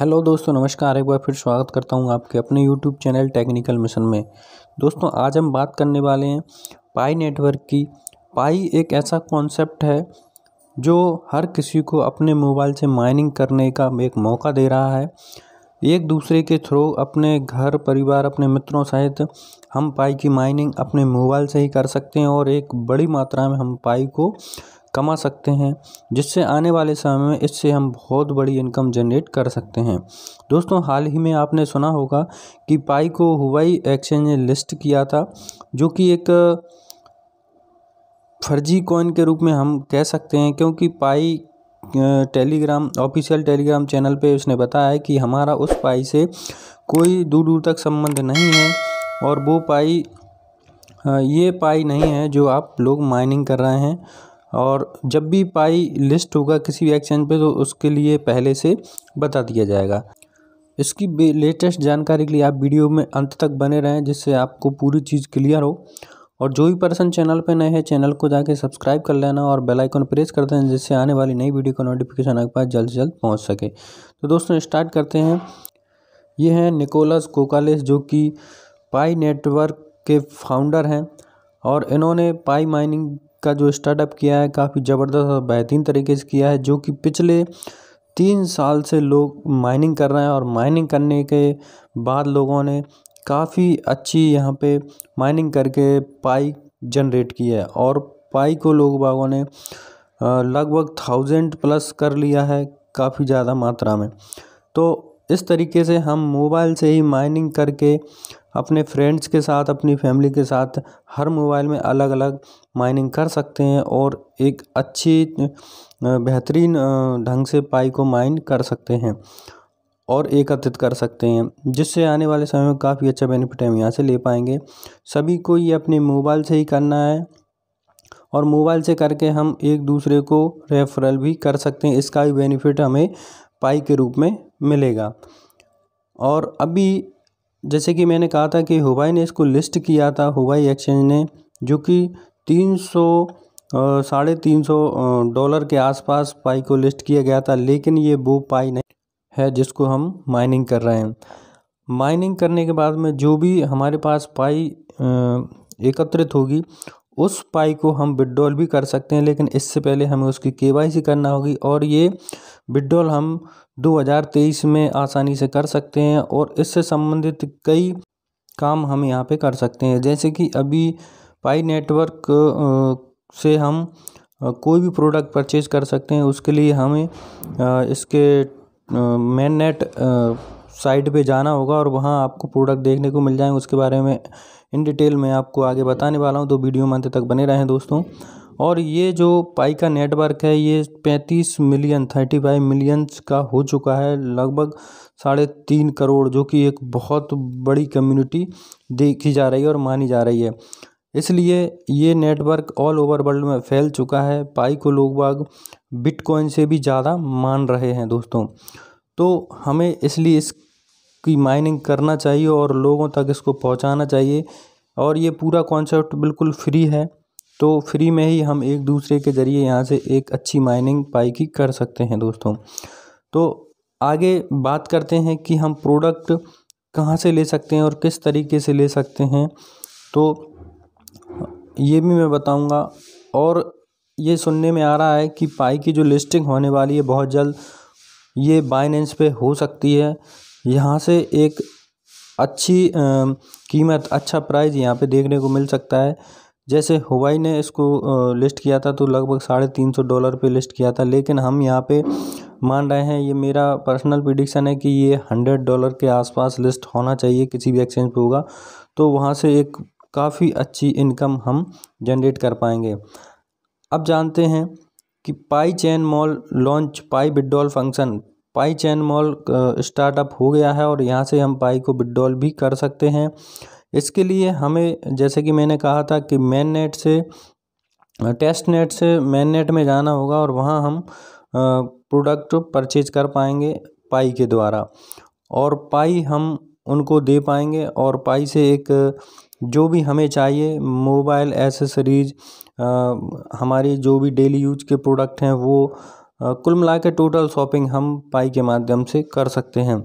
hello दोस्तों नमस्कार एक बार फिर स्वागत करता हूं आपके अपने यूट्यूब चैनल टेक्निकल मिशन में दोस्तों आज हम बात करने वाले हैं पाई नेटवर्क की पाई एक ऐसा कॉन्सेप्ट है जो हर किसी को अपने मोबाइल से माइनिंग करने का एक मौका दे रहा है एक दूसरे के थ्रू अपने घर परिवार अपने मित्रों सहित हम पाई की माइनिंग अपने मोबाइल से ही कर सकते हैं और एक बड़ी मात्रा में हम पाई को कमा सकते हैं जिससे आने वाले समय में इससे हम बहुत बड़ी इनकम जनरेट कर सकते हैं दोस्तों हाल ही में आपने सुना होगा कि पाई को हुवाई एक्सचेंज ने लिस्ट किया था जो कि एक फर्जी कॉइन के रूप में हम कह सकते हैं क्योंकि Pi Telegram official Telegram channel पे उसने बताया है कि हमारा उस पाई से कोई दूर दूर तक संबंध नहीं है और वो पाई ये पाई नहीं है जो आप लोग माइनिंग कर रहे हैं और जब भी पाई लिस्ट होगा किसी भी एक्सचेंज पे तो उसके लिए पहले से बता दिया जाएगा इसकी लेटेस्ट जानकारी के लिए आप वीडियो में अंत तक बने रहें जिससे आपको पूरी चीज़ क्लियर हो और जो भी पर्सन चैनल पर नए हैं चैनल को जाके सब्सक्राइब कर लेना और बेल आइकन प्रेस कर देना जिससे आने वाली नई वीडियो का नोटिफिकेशन आपके पास जल्द से जल्द पहुंच सके तो दोस्तों स्टार्ट करते हैं ये हैं निकोलस कोकालेस जो कि पाई नेटवर्क के फाउंडर हैं और इन्होंने पाई माइनिंग का जो स्टार्टअप किया है काफ़ी ज़बरदस्त और बेहतरीन तरीके से किया है जो कि पिछले तीन साल से लोग माइनिंग कर रहे हैं और माइनिंग करने के बाद लोगों ने काफ़ी अच्छी यहाँ पे माइनिंग करके पाई जनरेट की है और पाई को लोग बागों ने लगभग थाउजेंड प्लस कर लिया है काफ़ी ज़्यादा मात्रा में तो इस तरीके से हम मोबाइल से ही माइनिंग करके अपने फ्रेंड्स के साथ अपनी फैमिली के साथ हर मोबाइल में अलग अलग माइनिंग कर सकते हैं और एक अच्छी बेहतरीन ढंग से पाई को माइन कर सकते हैं और एकत्रित कर सकते हैं जिससे आने वाले समय में काफ़ी अच्छा बेनिफिट हम यहाँ से ले पाएंगे सभी को ये अपने मोबाइल से ही करना है और मोबाइल से करके हम एक दूसरे को रेफरल भी कर सकते हैं इसका भी बेनिफिट हमें पाई के रूप में मिलेगा और अभी जैसे कि मैंने कहा था कि हुवाई ने इसको लिस्ट किया था हुवाई एक्सचेंज ने जो कि तीन सौ साढ़े तीन सौ डॉलर के आसपास पाई को लिस्ट किया गया था लेकिन ये वो पाई नहीं है जिसको हम माइनिंग कर रहे हैं माइनिंग करने के बाद में जो भी हमारे पास पाई एकत्रित होगी उस पाई को हम विड्रॉल भी कर सकते हैं लेकिन इससे पहले हमें उसकी केवाईसी करना होगी और ये विड्रॉल हम दो हज़ार तेईस में आसानी से कर सकते हैं और इससे संबंधित कई काम हम यहाँ पे कर सकते हैं जैसे कि अभी पाई नेटवर्क से हम कोई भी प्रोडक्ट परचेज कर सकते हैं उसके लिए हमें इसके मेन नेट साइट पे जाना होगा और वहाँ आपको प्रोडक्ट देखने को मिल जाएंगे उसके बारे में इन डिटेल में आपको आगे बताने वाला हूँ तो वीडियो में अंत तक बने रहें दोस्तों और ये जो पाई का नेटवर्क है ये 35 मिलियन 35 मिलियन का हो चुका है लगभग साढ़े तीन करोड़ जो कि एक बहुत बड़ी कम्युनिटी देखी जा रही है और मानी जा रही है इसलिए ये नेटवर्क ऑल ओवर वर्ल्ड में फैल चुका है पाई को लोग बाग बिटकॉइन से भी ज़्यादा मान रहे हैं दोस्तों तो हमें इसलिए इसकी माइनिंग करना चाहिए और लोगों तक इसको पहुंचाना चाहिए और ये पूरा कॉन्सेप्ट बिल्कुल फ्री है तो फ्री में ही हम एक दूसरे के ज़रिए यहाँ से एक अच्छी माइनिंग पाई की कर सकते हैं दोस्तों तो आगे बात करते हैं कि हम प्रोडक्ट कहाँ से ले सकते हैं और किस तरीके से ले सकते हैं तो ये भी मैं बताऊँगा और ये सुनने में आ रहा है कि पाई की जो लिस्टिंग होने वाली है बहुत जल्द ये बाइनेंस पे हो सकती है यहाँ से एक अच्छी कीमत अच्छा प्राइस यहाँ पे देखने को मिल सकता है जैसे हुवाई ने इसको लिस्ट किया था तो लगभग साढ़े तीन सौ डॉलर पे लिस्ट किया था लेकिन हम यहाँ पे मान रहे हैं ये मेरा पर्सनल प्रिडिक्शन है कि ये हंड्रेड डॉलर के आसपास लिस्ट होना चाहिए किसी भी एक्सचेंज पे होगा तो वहाँ से एक काफ़ी अच्छी इनकम हम जनरेट कर पाएंगे अब जानते हैं कि Pi chain mall launch Pi withdrawal function Pi chain mall startup हो गया है और यहाँ से हम पाई को बिडॉल भी कर सकते हैं इसके लिए हमें जैसे कि मैंने कहा था कि मेन नेट से टेस्ट नेट से मेन नेट में जाना होगा और वहाँ हम प्रोडक्ट परचेज कर पाएंगे पाई के द्वारा और पाई हम उनको दे पाएंगे और पाई से एक जो भी हमें चाहिए मोबाइल एसेसरीज हमारे जो भी डेली यूज के प्रोडक्ट हैं वो कुल मिला के टोटल शॉपिंग हम पाई के माध्यम से कर सकते हैं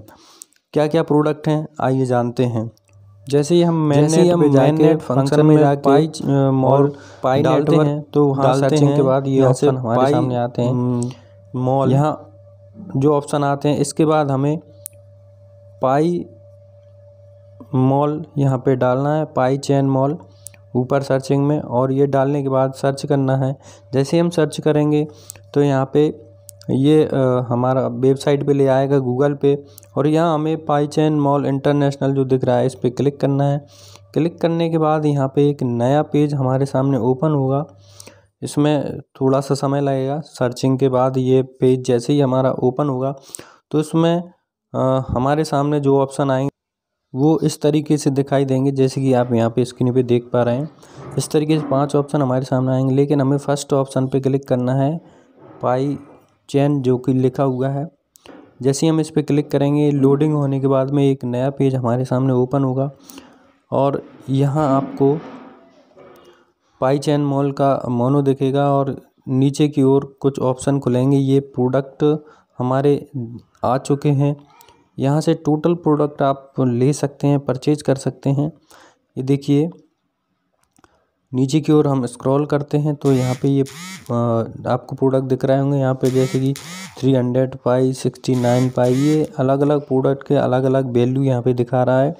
क्या क्या प्रोडक्ट हैं आइए जानते हैं जैसे ही हम मैन नेट हम मैन नेट फंक्शन में जाके मॉल पाई डालते हैं तो वहाँ सर्चिंग के बाद ये ऑप्शन हमारे सामने आते हैं मॉल यहाँ जो ऑप्शन आते हैं इसके बाद हमें पाई मॉल यहाँ पे डालना है पाई चैन मॉल ऊपर सर्चिंग में और ये डालने के बाद सर्च करना है जैसे हम सर्च करेंगे तो यहाँ पे ये हमारा वेबसाइट पे ले आएगा गूगल पे और यहाँ हमें पाईचैन मॉल इंटरनेशनल जो दिख रहा है इस पर क्लिक करना है क्लिक करने के बाद यहाँ पे एक नया पेज हमारे सामने ओपन होगा इसमें थोड़ा सा समय लगेगा सर्चिंग के बाद ये पेज जैसे ही हमारा ओपन होगा तो इसमें आ, हमारे सामने जो ऑप्शन आएंगे वो इस तरीके से दिखाई देंगे जैसे कि आप यहाँ पे स्क्रीन पे देख पा रहे हैं इस तरीके से पांच ऑप्शन हमारे सामने आएंगे लेकिन हमें फर्स्ट ऑप्शन पे क्लिक करना है पाई चैन जो कि लिखा हुआ है जैसे ही हम इस पर क्लिक करेंगे लोडिंग होने के बाद में एक नया पेज हमारे सामने ओपन होगा और यहाँ आपको पाई चैन मॉल का मोनो दिखेगा और नीचे की ओर कुछ ऑप्शन खुलेंगे ये प्रोडक्ट हमारे आ चुके हैं यहाँ से टोटल प्रोडक्ट आप ले सकते हैं परचेज कर सकते हैं ये देखिए नीचे की ओर हम स्क्रॉल करते हैं तो यहाँ पे ये आपको प्रोडक्ट दिख रहे होंगे यहाँ पे जैसे कि three hundred Pi sixty nine Pi ये अलग अलग प्रोडक्ट के अलग अलग वैल्यू यहाँ पे दिखा रहा है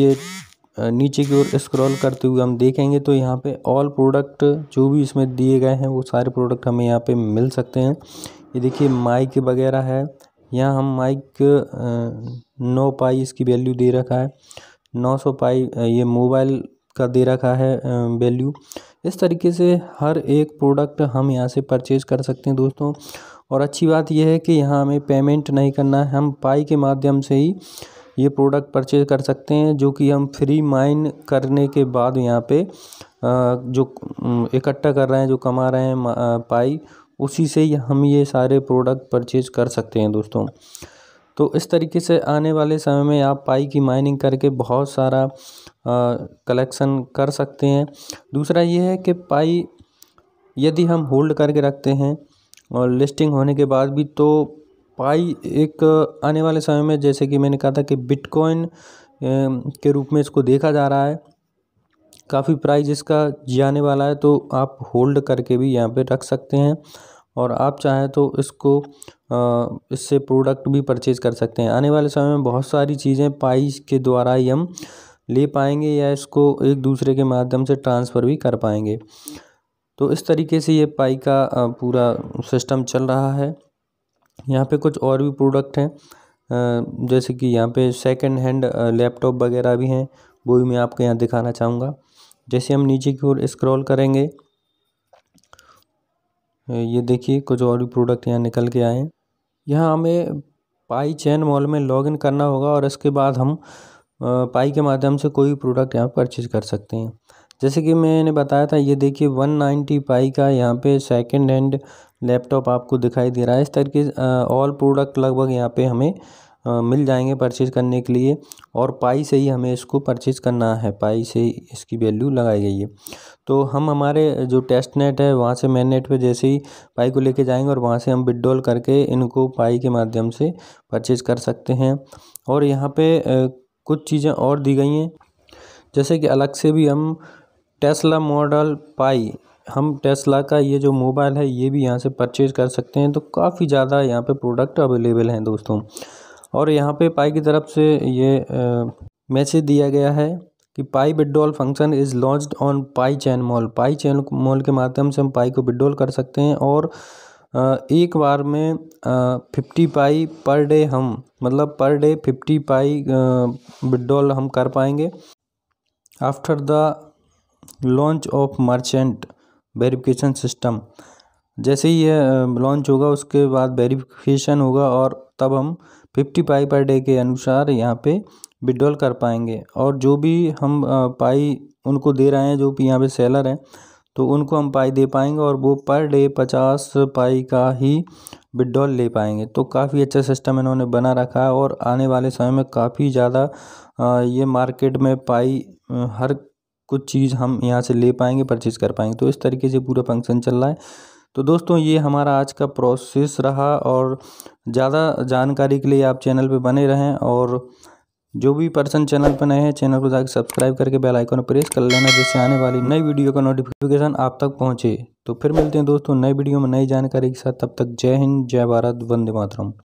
ये नीचे की ओर स्क्रॉल करते हुए हम देखेंगे तो यहाँ पे ऑल प्रोडक्ट जो भी इसमें दिए गए हैं वो सारे प्रोडक्ट हमें यहाँ पे मिल सकते हैं ये देखिए माइक वगैरह है यहाँ हम माइक नौ पाई इसकी वैल्यू दे रखा है नौ सौ पाई ये मोबाइल का दे रखा है वैल्यू इस तरीके से हर एक प्रोडक्ट हम यहाँ से परचेज़ कर सकते हैं दोस्तों और अच्छी बात यह है कि यहाँ हमें पेमेंट नहीं करना है हम पाई के माध्यम से ही ये प्रोडक्ट परचेज कर सकते हैं जो कि हम फ्री माइन करने के बाद यहाँ पे जो इकट्ठा कर रहे हैं जो कमा रहे हैं पाई उसी से हम ये सारे प्रोडक्ट परचेज कर सकते हैं दोस्तों तो इस तरीके से आने वाले समय में आप पाई की माइनिंग करके बहुत सारा कलेक्शन कर सकते हैं दूसरा ये है कि पाई यदि हम होल्ड करके रखते हैं और लिस्टिंग होने के बाद भी तो पाई एक आने वाले समय में जैसे कि मैंने कहा था कि बिटकॉइन के रूप में इसको देखा जा रहा है काफ़ी प्राइस इसका जाने वाला है तो आप होल्ड करके भी यहाँ पे रख सकते हैं और आप चाहें तो इसको इससे प्रोडक्ट भी परचेज़ कर सकते हैं आने वाले समय में बहुत सारी चीज़ें पाई के द्वारा ही हम ले पाएंगे या इसको एक दूसरे के माध्यम से ट्रांसफ़र भी कर पाएंगे तो इस तरीके से ये पाई का पूरा सिस्टम चल रहा है यहाँ पे कुछ और भी प्रोडक्ट हैं जैसे कि यहाँ पे सेकंड हैंड लैपटॉप वगैरह भी हैं वो भी मैं आपको यहाँ दिखाना चाहूँगा जैसे हम नीचे की ओर स्क्रॉल करेंगे ये देखिए कुछ और भी प्रोडक्ट यहाँ निकल के आए हैं यहाँ हमें पाई चैन मॉल में लॉगिन करना होगा और इसके बाद हम पाई के माध्यम से कोई प्रोडक्ट यहाँ परचेज कर सकते हैं जैसे कि मैंने बताया था ये देखिए वन नाइन्टी पाई का यहाँ पे सेकंड हैंड लैपटॉप आपको दिखाई दे रहा है इस तरीके ऑल प्रोडक्ट लगभग यहाँ पे हमें मिल जाएंगे परचेज़ करने के लिए और पाई से ही हमें इसको परचेज़ करना है पाई से ही इसकी वैल्यू लगाई गई है तो हम हमारे जो टेस्ट नेट है वहाँ से मेन नेट पे जैसे ही पाई को लेके जाएंगे और वहाँ से हम विड्रॉल करके इनको पाई के माध्यम से परचेज़ कर सकते हैं और यहाँ पर कुछ चीज़ें और दी गई हैं जैसे कि अलग से भी हम टेस्ला मॉडल पाई हम टेस्ला का ये जो मोबाइल है ये भी यहाँ से परचेज़ कर सकते हैं तो काफ़ी ज़्यादा यहाँ पे प्रोडक्ट अवेलेबल हैं दोस्तों और यहाँ पे पाई की तरफ से ये मैसेज दिया गया है कि Pi withdrawal function is launched on Pi chain mall Pi chain mall के माध्यम से हम पाई को विड्रॉल कर सकते हैं और एक बार में फिफ्टी पाई पर डे हम मतलब पर डे फिफ्टी पाई विड्रॉल हम कर पाएंगे after the launch of merchant verification system जैसे ही ये लॉन्च होगा उसके बाद वेरिफिकेशन होगा और तब हम फिफ्टी पाई पर डे के अनुसार यहाँ पे विड्रॉल कर पाएंगे और जो भी हम पाई उनको दे रहे हैं जो भी यहाँ पे सेलर हैं तो उनको हम पाई दे पाएंगे और वो पर डे पचास पाई का ही विड्रॉल ले पाएंगे तो काफ़ी अच्छा सिस्टम इन्होंने बना रखा है और आने वाले समय में काफ़ी ज़्यादा ये मार्केट में पाई हर कुछ चीज़ हम यहाँ से ले पाएंगे परचेज़ कर पाएंगे तो इस तरीके से पूरा फंक्शन चल रहा है तो दोस्तों ये हमारा आज का प्रोसेस रहा और ज़्यादा जानकारी के लिए आप चैनल पे बने रहें और जो भी पर्सन चैनल पर नए हैं चैनल को जाकर सब्सक्राइब करके बेल आइकन प्रेस कर लेना जिससे आने वाली नई वीडियो का नोटिफिकेशन आप तक पहुंचे तो फिर मिलते हैं दोस्तों नई वीडियो में नई जानकारी के साथ तब तक जय हिंद जय भारत वंदे मातरम